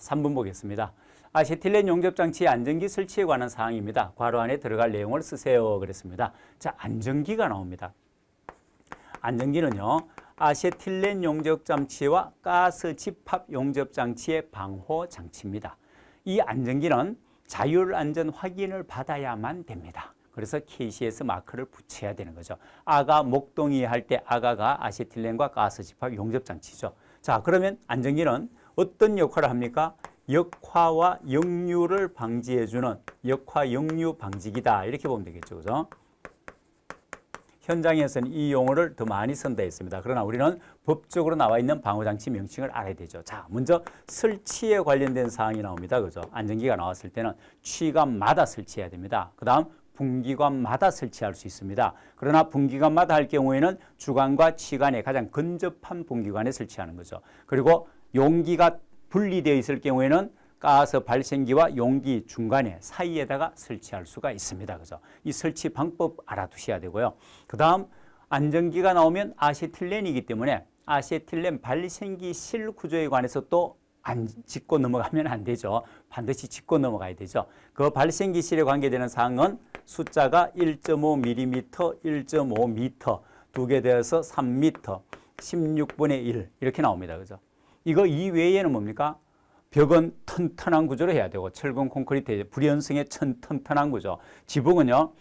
3분 보겠습니다. 아세틸렌 용접장치 안전기 설치에 관한 사항입니다. 괄호 안에 들어갈 내용을 쓰세요. 그랬습니다. 자, 안전기가 나옵니다. 안전기는요. 아세틸렌 용접장치와 가스 집합 용접장치의 방호 장치입니다. 이 안전기는 자율 안전 확인을 받아야만 됩니다. 그래서 KCS 마크를 붙여야 되는 거죠. 아가 목동이 할 때 아가가 아세틸렌과 가스 집합 용접 장치죠. 자, 그러면 안전기는 어떤 역할을 합니까? 역화와 역류를 방지해주는 역화 역류 방지기다 이렇게 보면 되겠죠. 그죠? 현장에서는 이 용어를 더 많이 쓴다 했습니다. 그러나 우리는 법적으로 나와 있는 방호장치 명칭을 알아야 되죠. 자, 먼저 설치에 관련된 사항이 나옵니다. 그죠? 안전기가 나왔을 때는 취관마다 설치해야 됩니다. 그 다음 분기관마다 설치할 수 있습니다. 그러나 분기관마다 할 경우에는 주관과 취관에 가장 근접한 분기관에 설치하는 거죠. 그리고 용기가 분리되어 있을 경우에는 가스 발생기와 용기 중간에 사이에다가 설치할 수가 있습니다. 그래서 이 설치 방법 알아두셔야 되고요. 그 다음 안정기가 나오면 아세틸렌이기 때문에 아세틸렌 발생기 실 구조에 관해서 또안 짚고 넘어가면 안 되죠. 반드시 짚고 넘어가야 되죠. 그 발생기 실에 관계되는 사항은 숫자가 1.5mm, 1.5m, 두개 되어서 3m, 16분의 1 이렇게 나옵니다. 그죠? 이거 이외에는 뭡니까? 벽은 튼튼한 구조로 해야 되고 철근 콘크리트의 불연성의 튼튼한 구조. 지붕은요.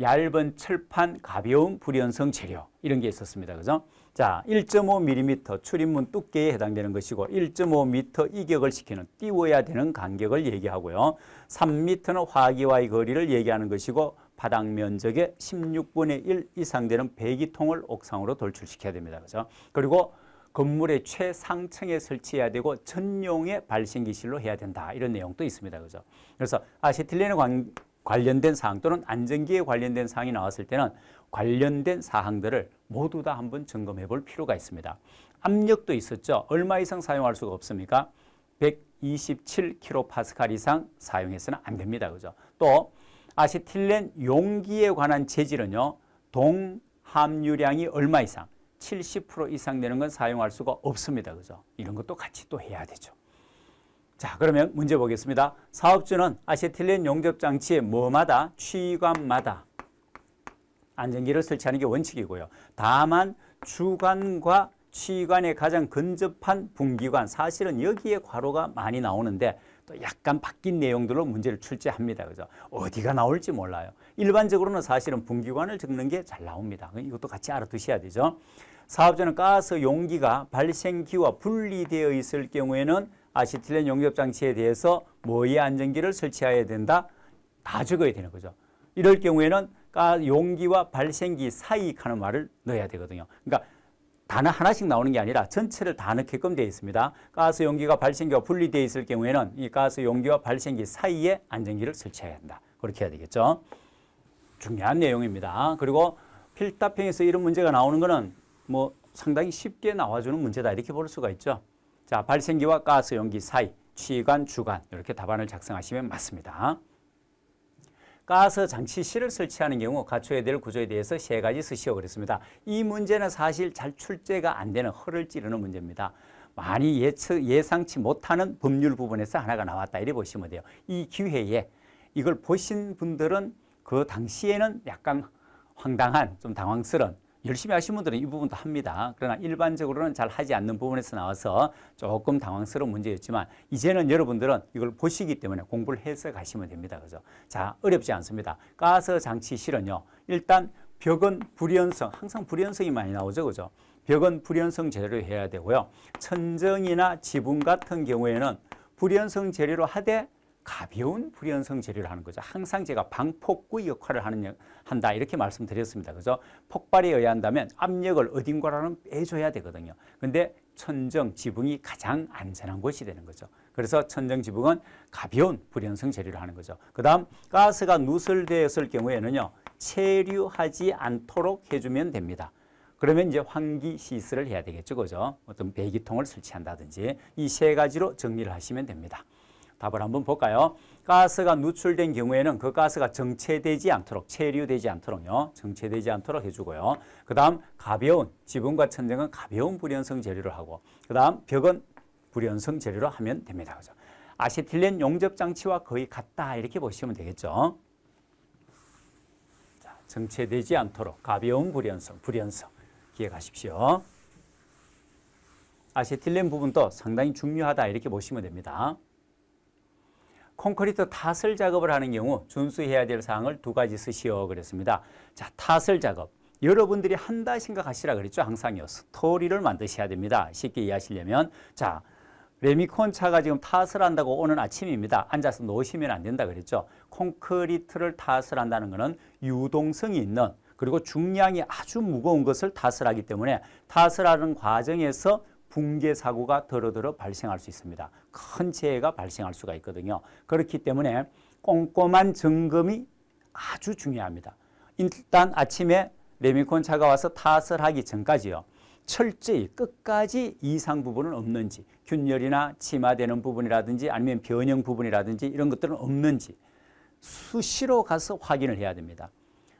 얇은 철판 가벼운 불연성 재료 이런 게 있었습니다. 그죠? 자, 1.5mm 출입문 두께에 해당되는 것이고 1.5m 이격을 시키는 띄워야 되는 간격을 얘기하고요. 3m는 화기와의 거리를 얘기하는 것이고 바닥 면적의 16분의 1 이상 되는 배기통을 옥상으로 돌출시켜야 됩니다. 그죠? 그리고 건물의 최상층에 설치해야 되고 전용의 발생기실로 해야 된다. 이런 내용도 있습니다. 그죠? 그래서 아세틸렌에 관, 관련된 사항 또는 안전기에 관련된 사항이 나왔을 때는 관련된 사항들을 모두 다 한번 점검해 볼 필요가 있습니다. 압력도 있었죠. 얼마 이상 사용할 수가 없습니까? 127kPa 이상 사용해서는 안 됩니다. 그죠? 또 아세틸렌 용기에 관한 재질은요. 동함유량이 얼마 이상 70% 이상 되는 건 사용할 수가 없습니다. 그죠? 이런 것도 같이 또 해야 되죠. 자, 그러면 문제 보겠습니다. 사업주는 아세틸렌 용접 장치의 뭐마다 취관마다 안전기를 설치하는 게 원칙이고요. 다만 주관과 취관에 가장 근접한 분기관 사실은 여기에 괄호가 많이 나오는데 또 약간 바뀐 내용들로 문제를 출제합니다. 그죠? 어디가 나올지 몰라요. 일반적으로는 사실은 분기관을 적는 게 잘 나옵니다. 이것도 같이 알아두셔야 되죠. 사업자는 가스 용기가 발생기와 분리되어 있을 경우에는 아시틸렌 용접 장치에 대해서 모의 안전기를 설치해야 된다. 다 적어야 되는 거죠. 이럴 경우에는 가스 용기와 발생기 사이 하는 말을 넣어야 되거든요. 그러니까 단어 하나씩 나오는 게 아니라 전체를 다 넣게끔 되어 있습니다. 가스 용기가 발생기와 분리되어 있을 경우에는 이 가스 용기와 발생기 사이에 안전기를 설치해야 한다. 그렇게 해야 되겠죠. 중요한 내용입니다. 그리고 필답형에서 이런 문제가 나오는 것은 뭐 상당히 쉽게 나와주는 문제다 이렇게 볼 수가 있죠. 자, 발생기와 가스 연기 사이, 취관, 주관 이렇게 답안을 작성하시면 맞습니다. 가스 장치 실을 설치하는 경우 갖춰야 될 구조에 대해서 세 가지 쓰시오 그랬습니다. 이 문제는 사실 잘 출제가 안 되는 허를 찌르는 문제입니다. 많이 예측, 예상치 못하는 법률 부분에서 하나가 나왔다 이래 보시면 돼요. 이 기회에 이걸 보신 분들은 그 당시에는 약간 황당한 좀 당황스러운 열심히 하신 분들은 이 부분도 합니다. 그러나 일반적으로는 잘 하지 않는 부분에서 나와서 조금 당황스러운 문제였지만 이제는 여러분들은 이걸 보시기 때문에 공부를 해서 가시면 됩니다. 그죠? 자, 어렵지 않습니다. 가스 장치 실은요. 일단 벽은 불연성, 항상 불연성이 많이 나오죠. 그죠? 벽은 불연성 재료 로 해야 되고요. 천정이나 지붕 같은 경우에는 불연성 재료로 하되 가벼운 불연성 재료를 하는 거죠. 항상 제가 방폭구 역할을 하는 한다 이렇게 말씀드렸습니다. 그래서 폭발에 의한다면 압력을 어딘가로는 빼줘야 되거든요. 근데 천정 지붕이 가장 안전한 곳이 되는 거죠. 그래서 천정 지붕은 가벼운 불연성 재료를 하는 거죠. 그다음 가스가 누설되었을 경우에는요. 체류하지 않도록 해주면 됩니다. 그러면 이제 환기 시설을 해야 되겠죠. 그죠? 어떤 배기통을 설치한다든지 이 세 가지로 정리를 하시면 됩니다. 답을 한번 볼까요? 가스가 누출된 경우에는 그 가스가 정체되지 않도록, 체류되지 않도록요. 정체되지 않도록 해주고요. 그 다음 가벼운, 지붕과 천장은 가벼운 불연성 재료를 하고 그 다음 벽은 불연성 재료로 하면 됩니다. 그죠? 아세틸렌 용접 장치와 거의 같다 이렇게 보시면 되겠죠. 자, 정체되지 않도록 가벼운 불연성, 불연성 기억하십시오. 아세틸렌 부분도 상당히 중요하다 이렇게 보시면 됩니다. 콘크리트 타설 작업을 하는 경우 준수해야 될 사항을 두 가지 쓰시오 그랬습니다. 자, 타설 작업. 여러분들이 한다 생각하시라 그랬죠. 항상요. 스토리를 만드셔야 됩니다. 쉽게 이해하시려면 자, 레미콘 차가 지금 탓을 한다고 오는 아침입니다. 앉아서 놓으시면 안 된다 그랬죠. 콘크리트를 탓을 한다는 것은 유동성이 있는 그리고 중량이 아주 무거운 것을 탓을 하기 때문에 탓을 하는 과정에서 붕괴 사고가 더러더러 발생할 수 있습니다. 큰 재해가 발생할 수가 있거든요. 그렇기 때문에 꼼꼼한 점검이 아주 중요합니다. 일단 아침에 레미콘 차가 와서 탓을 하기 전까지요. 철저히 끝까지 이상 부분은 없는지 균열이나 침하되는 부분이라든지 아니면 변형 부분이라든지 이런 것들은 없는지 수시로 가서 확인을 해야 됩니다.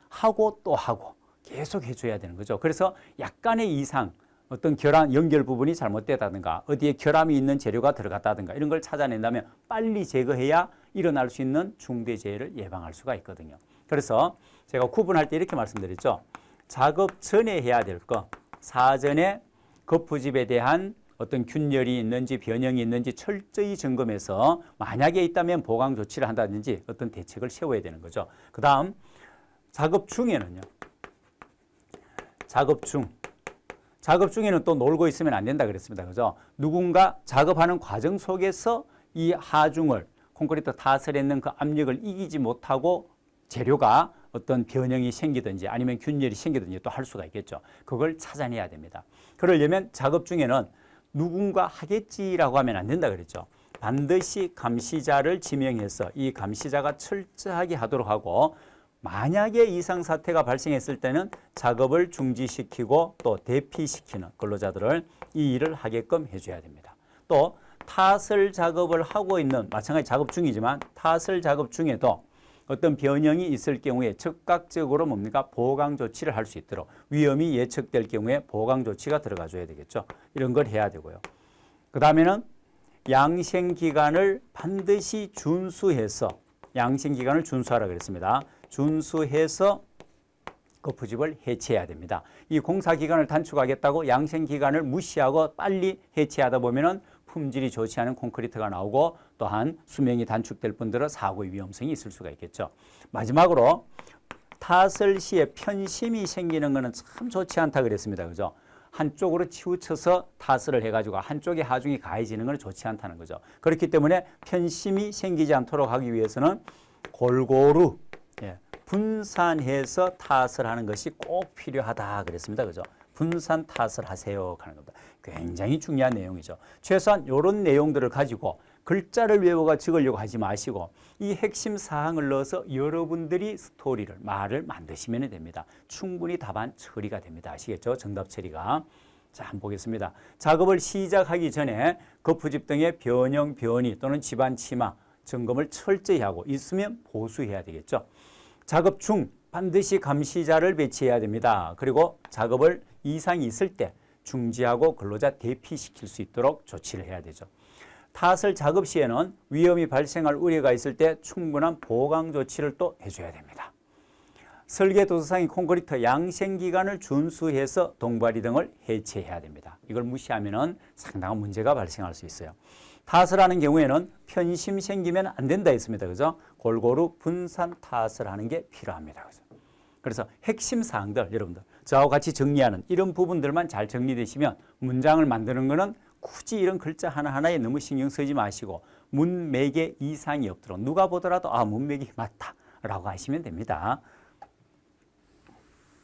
하고 또 하고 계속 해줘야 되는 거죠. 그래서 약간의 이상 어떤 결함 연결 부분이 잘못되다든가 어디에 결함이 있는 재료가 들어갔다든가 이런 걸 찾아낸다면 빨리 제거해야 일어날 수 있는 중대 재해를 예방할 수가 있거든요. 그래서 제가 구분할 때 이렇게 말씀드렸죠. 작업 전에 해야 될 거, 사전에 거푸집에 대한 어떤 균열이 있는지 변형이 있는지 철저히 점검해서 만약에 있다면 보강 조치를 한다든지 어떤 대책을 세워야 되는 거죠. 그 다음 작업 중에는요. 작업 중 작업 중에는 또 놀고 있으면 안 된다 그랬습니다. 그죠? 누군가 작업하는 과정 속에서 이 하중을 콘크리트 타설에 있는 그 압력을 이기지 못하고 재료가 어떤 변형이 생기든지 아니면 균열이 생기든지 또 할 수가 있겠죠. 그걸 찾아내야 됩니다. 그러려면 작업 중에는 누군가 하겠지라고 하면 안 된다 그랬죠. 반드시 감시자를 지명해서 이 감시자가 철저하게 하도록 하고 만약에 이상 사태가 발생했을 때는 작업을 중지시키고 또 대피시키는 근로자들을 이 일을 하게끔 해줘야 됩니다. 또타을 작업을 하고 있는 마찬가지 작업 중이지만 타을 작업 중에도 어떤 변형이 있을 경우에 즉각적으로 뭡니까 보강 조치를 할 수 있도록 위험이 예측될 경우에 보강 조치가 들어가줘야 되겠죠. 이런 걸 해야 되고요. 그 다음에는 양생 기간을 반드시 준수해서 양생 기간을 준수하라 그랬습니다. 준수해서 거푸집을 해체해야 됩니다. 이 공사 기간을 단축하겠다고 양생 기간을 무시하고 빨리 해체하다 보면은 품질이 좋지 않은 콘크리트가 나오고 또한 수명이 단축될 뿐더러 사고의 위험성이 있을 수가 있겠죠. 마지막으로 탓을 시에 편심이 생기는 것은 참 좋지 않다 그랬습니다. 그죠? 한쪽으로 치우쳐서 타스를 해가지고 한쪽의 하중이 가해지는 것은 좋지 않다는 거죠. 그렇기 때문에 편심이 생기지 않도록 하기 위해서는 골고루 예, 분산해서 탓을 하는 것이 꼭 필요하다 그랬습니다. 그죠? 분산 탓을 하세요 하는 겁니다. 굉장히 중요한 내용이죠. 최소한 이런 내용들을 가지고 글자를 외워가 적으려고 하지 마시고 이 핵심 사항을 넣어서 여러분들이 스토리를 말을 만드시면 됩니다. 충분히 답안 처리가 됩니다. 아시겠죠? 정답 처리가. 자, 한번 보겠습니다. 작업을 시작하기 전에 거푸집 등의 변형, 변이 또는 집안 치마 점검을 철저히 하고 있으면 보수해야 되겠죠. 작업 중 반드시 감시자를 배치해야 됩니다. 그리고 작업을 이상이 있을 때 중지하고 근로자 대피시킬 수 있도록 조치를 해야 되죠. 타설 작업 시에는 위험이 발생할 우려가 있을 때 충분한 보강 조치를 또 해줘야 됩니다. 설계 도서상의 콘크리트 양생 기간을 준수해서 동발이 등을 해체해야 됩니다. 이걸 무시하면 상당한 문제가 발생할 수 있어요. 탓을 하는 경우에는 편심 생기면 안 된다 했습니다. 그죠? 골고루 분산 탓을 하는 게 필요합니다. 그죠? 그래서 핵심 사항들 여러분들 저하 같이 정리하는 이런 부분들만 잘 정리되시면 문장을 만드는 거는 굳이 이런 글자 하나하나에 너무 신경 쓰지 마시고 문맥에 이상이 없도록 누가 보더라도 아 문맥이 맞다 라고 하시면 됩니다.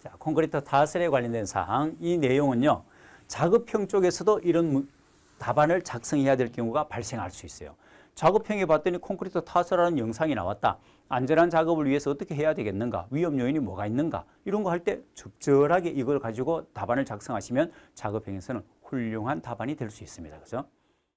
자, 콘크리트 타슬에 관련된 사항 이 내용은요. 자급형 쪽에서도 이런 답안을 작성해야 될 경우가 발생할 수 있어요. 작업형에 봤더니 콘크리트 타설하는 영상이 나왔다. 안전한 작업을 위해서 어떻게 해야 되겠는가? 위험 요인이 뭐가 있는가? 이런 거 할 때 적절하게 이걸 가지고 답안을 작성하시면 작업형에서는 훌륭한 답안이 될 수 있습니다. 그죠?